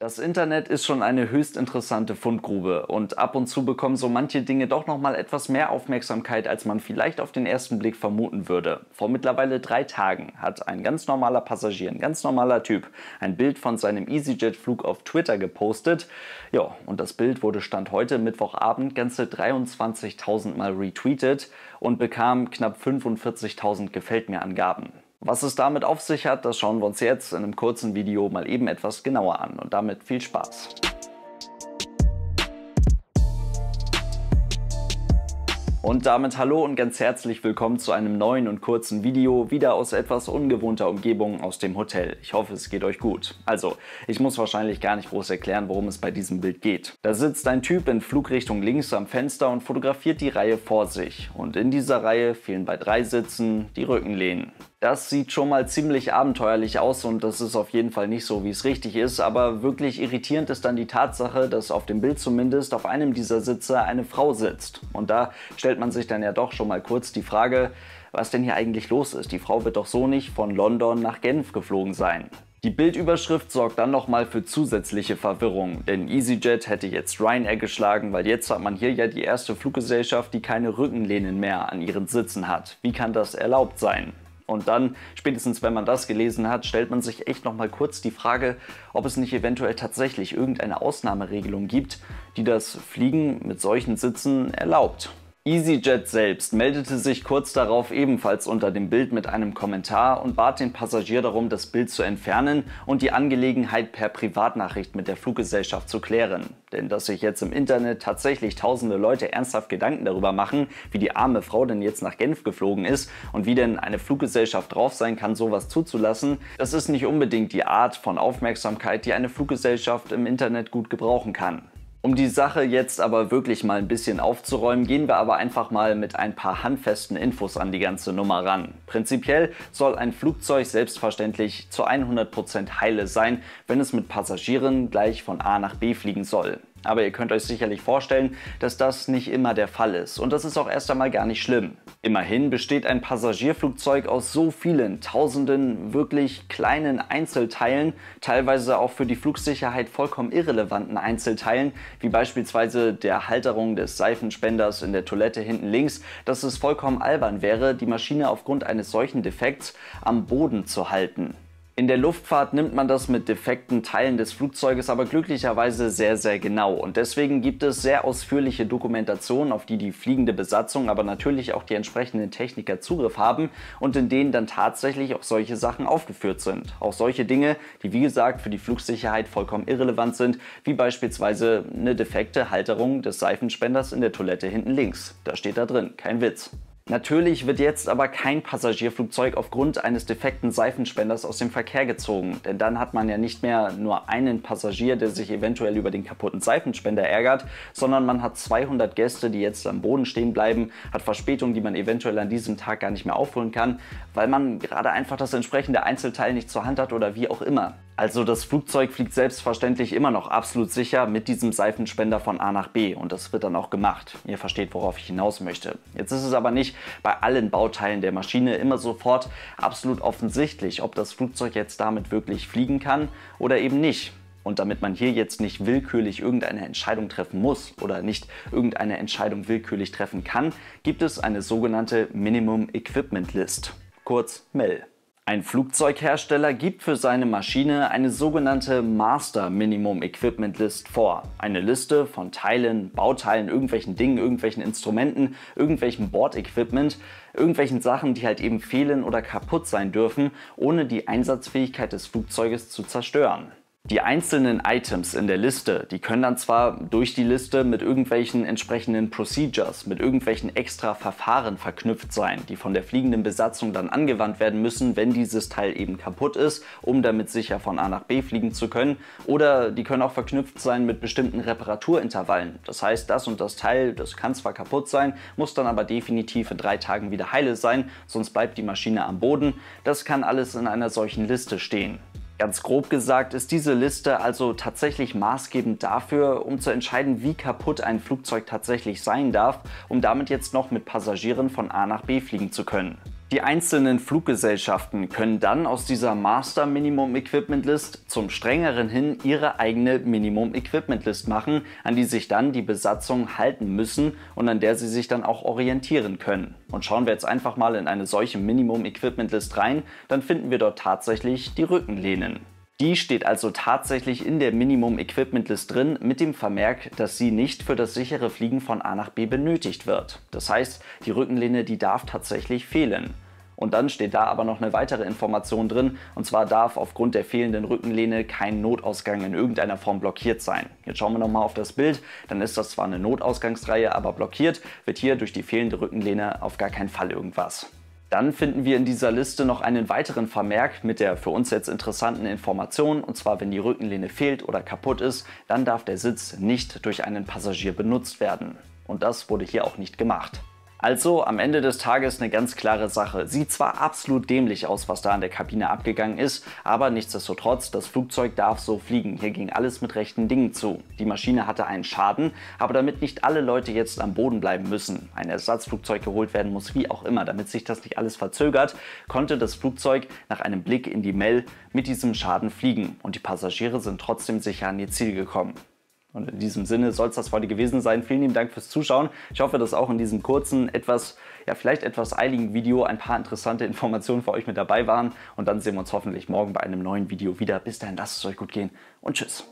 Das Internet ist schon eine höchst interessante Fundgrube und ab und zu bekommen so manche Dinge doch nochmal etwas mehr Aufmerksamkeit, als man vielleicht auf den ersten Blick vermuten würde. Vor mittlerweile drei Tagen hat ein ganz normaler Passagier, ein ganz normaler Typ, ein Bild von seinem EasyJet-Flug auf Twitter gepostet. Ja, und das Bild wurde Stand heute Mittwochabend ganze 23.000 Mal retweetet und bekam knapp 45.000 Gefällt mir Angaben. Was es damit auf sich hat, das schauen wir uns jetzt in einem kurzen Video mal eben etwas genauer an und damit viel Spaß. Und damit hallo und ganz herzlich willkommen zu einem neuen und kurzen Video, wieder aus etwas ungewohnter Umgebung aus dem Hotel. Ich hoffe, es geht euch gut. Also, ich muss wahrscheinlich gar nicht groß erklären, worum es bei diesem Bild geht. Da sitzt ein Typ in Flugrichtung links am Fenster und fotografiert die Reihe vor sich. Und in dieser Reihe fehlen bei drei Sitzen die Rückenlehnen. Das sieht schon mal ziemlich abenteuerlich aus und das ist auf jeden Fall nicht so, wie es richtig ist, aber wirklich irritierend ist dann die Tatsache, dass auf dem Bild zumindest auf einem dieser Sitze eine Frau sitzt. Und da stellt man sich dann ja doch schon mal kurz die Frage, was denn hier eigentlich los ist. Die Frau wird doch so nicht von London nach Genf geflogen sein. Die Bildüberschrift sorgt dann nochmal für zusätzliche Verwirrung, denn EasyJet hätte jetzt Ryanair geschlagen, weil jetzt hat man hier ja die erste Fluggesellschaft, die keine Rückenlehnen mehr an ihren Sitzen hat. Wie kann das erlaubt sein? Und dann, spätestens wenn man das gelesen hat, stellt man sich echt nochmal kurz die Frage, ob es nicht eventuell tatsächlich irgendeine Ausnahmeregelung gibt, die das Fliegen mit solchen Sitzen erlaubt. EasyJet selbst meldete sich kurz darauf ebenfalls unter dem Bild mit einem Kommentar und bat den Passagier darum, das Bild zu entfernen und die Angelegenheit per Privatnachricht mit der Fluggesellschaft zu klären. Denn dass sich jetzt im Internet tatsächlich tausende Leute ernsthaft Gedanken darüber machen, wie die arme Frau denn jetzt nach Genf geflogen ist und wie denn eine Fluggesellschaft drauf sein kann, sowas zuzulassen, das ist nicht unbedingt die Art von Aufmerksamkeit, die eine Fluggesellschaft im Internet gut gebrauchen kann. Um die Sache jetzt aber wirklich mal ein bisschen aufzuräumen, gehen wir aber einfach mal mit ein paar handfesten Infos an die ganze Nummer ran. Prinzipiell soll ein Flugzeug selbstverständlich zu 100% heile sein, wenn es mit Passagieren gleich von A nach B fliegen soll. Aber ihr könnt euch sicherlich vorstellen, dass das nicht immer der Fall ist. Und das ist auch erst einmal gar nicht schlimm. Immerhin besteht ein Passagierflugzeug aus so vielen, tausenden wirklich kleinen Einzelteilen, teilweise auch für die Flugsicherheit vollkommen irrelevanten Einzelteilen, wie beispielsweise der Halterung des Seifenspenders in der Toilette hinten links, dass es vollkommen albern wäre, die Maschine aufgrund eines solchen Defekts am Boden zu halten. In der Luftfahrt nimmt man das mit defekten Teilen des Flugzeuges aber glücklicherweise sehr, sehr genau und deswegen gibt es sehr ausführliche Dokumentationen, auf die die fliegende Besatzung, aber natürlich auch die entsprechenden Techniker Zugriff haben und in denen dann tatsächlich auch solche Sachen aufgeführt sind. Auch solche Dinge, die wie gesagt für die Flugsicherheit vollkommen irrelevant sind, wie beispielsweise eine defekte Halterung des Seifenspenders in der Toilette hinten links. Da steht da drin, kein Witz. Natürlich wird jetzt aber kein Passagierflugzeug aufgrund eines defekten Seifenspenders aus dem Verkehr gezogen, denn dann hat man ja nicht mehr nur einen Passagier, der sich eventuell über den kaputten Seifenspender ärgert, sondern man hat 200 Gäste, die jetzt am Boden stehen bleiben, hat Verspätungen, die man eventuell an diesem Tag gar nicht mehr aufholen kann, weil man gerade einfach das entsprechende Einzelteil nicht zur Hand hat oder wie auch immer. Also das Flugzeug fliegt selbstverständlich immer noch absolut sicher mit diesem Seifenspender von A nach B und das wird dann auch gemacht. Ihr versteht, worauf ich hinaus möchte. Jetzt ist es aber nicht bei allen Bauteilen der Maschine immer sofort absolut offensichtlich, ob das Flugzeug jetzt damit wirklich fliegen kann oder eben nicht. Und damit man hier jetzt nicht willkürlich irgendeine Entscheidung treffen muss oder nicht irgendeine Entscheidung willkürlich treffen kann, gibt es eine sogenannte Minimum Equipment List, kurz MEL. Ein Flugzeughersteller gibt für seine Maschine eine sogenannte Master Minimum Equipment List vor. Eine Liste von Teilen, Bauteilen, irgendwelchen Dingen, irgendwelchen Instrumenten, irgendwelchen Bordequipment, irgendwelchen Sachen, die halt eben fehlen oder kaputt sein dürfen, ohne die Einsatzfähigkeit des Flugzeuges zu zerstören. Die einzelnen Items in der Liste, die können dann zwar durch die Liste mit irgendwelchen entsprechenden Procedures, mit irgendwelchen extra Verfahren verknüpft sein, die von der fliegenden Besatzung dann angewandt werden müssen, wenn dieses Teil eben kaputt ist, um damit sicher von A nach B fliegen zu können. Oder die können auch verknüpft sein mit bestimmten Reparaturintervallen. Das heißt, das und das Teil, das kann zwar kaputt sein, muss dann aber definitiv in drei Tagen wieder heile sein, sonst bleibt die Maschine am Boden. Das kann alles in einer solchen Liste stehen. Ganz grob gesagt ist diese Liste also tatsächlich maßgebend dafür, um zu entscheiden, wie kaputt ein Flugzeug tatsächlich sein darf, um damit jetzt noch mit Passagieren von A nach B fliegen zu können. Die einzelnen Fluggesellschaften können dann aus dieser Master Minimum Equipment List zum strengeren hin ihre eigene Minimum Equipment List machen, an die sich dann die Besatzung halten müssen und an der sie sich dann auch orientieren können. Und schauen wir jetzt einfach mal in eine solche Minimum Equipment List rein, dann finden wir dort tatsächlich die Rückenlehnen. Die steht also tatsächlich in der Minimum Equipment List drin mit dem Vermerk, dass sie nicht für das sichere Fliegen von A nach B benötigt wird. Das heißt, die Rückenlehne, die darf tatsächlich fehlen. Und dann steht da aber noch eine weitere Information drin, und zwar darf aufgrund der fehlenden Rückenlehne kein Notausgang in irgendeiner Form blockiert sein. Jetzt schauen wir nochmal auf das Bild, dann ist das zwar eine Notausgangsreihe, aber blockiert wird hier durch die fehlende Rückenlehne auf gar keinen Fall irgendwas. Dann finden wir in dieser Liste noch einen weiteren Vermerk mit der für uns jetzt interessanten Information, und zwar wenn die Rückenlehne fehlt oder kaputt ist, dann darf der Sitz nicht durch einen Passagier benutzt werden. Und das wurde hier auch nicht gemacht. Also am Ende des Tages eine ganz klare Sache. Sieht zwar absolut dämlich aus, was da an der Kabine abgegangen ist, aber nichtsdestotrotz, das Flugzeug darf so fliegen. Hier ging alles mit rechten Dingen zu. Die Maschine hatte einen Schaden, aber damit nicht alle Leute jetzt am Boden bleiben müssen, ein Ersatzflugzeug geholt werden muss, wie auch immer, damit sich das nicht alles verzögert, konnte das Flugzeug nach einem Blick in die Mel mit diesem Schaden fliegen und die Passagiere sind trotzdem sicher an ihr Ziel gekommen. Und in diesem Sinne soll es das heute gewesen sein. Vielen lieben Dank fürs Zuschauen. Ich hoffe, dass auch in diesem kurzen, etwas, ja, vielleicht etwas eiligen Video ein paar interessante Informationen für euch mit dabei waren. Und dann sehen wir uns hoffentlich morgen bei einem neuen Video wieder. Bis dahin, lasst es euch gut gehen und tschüss.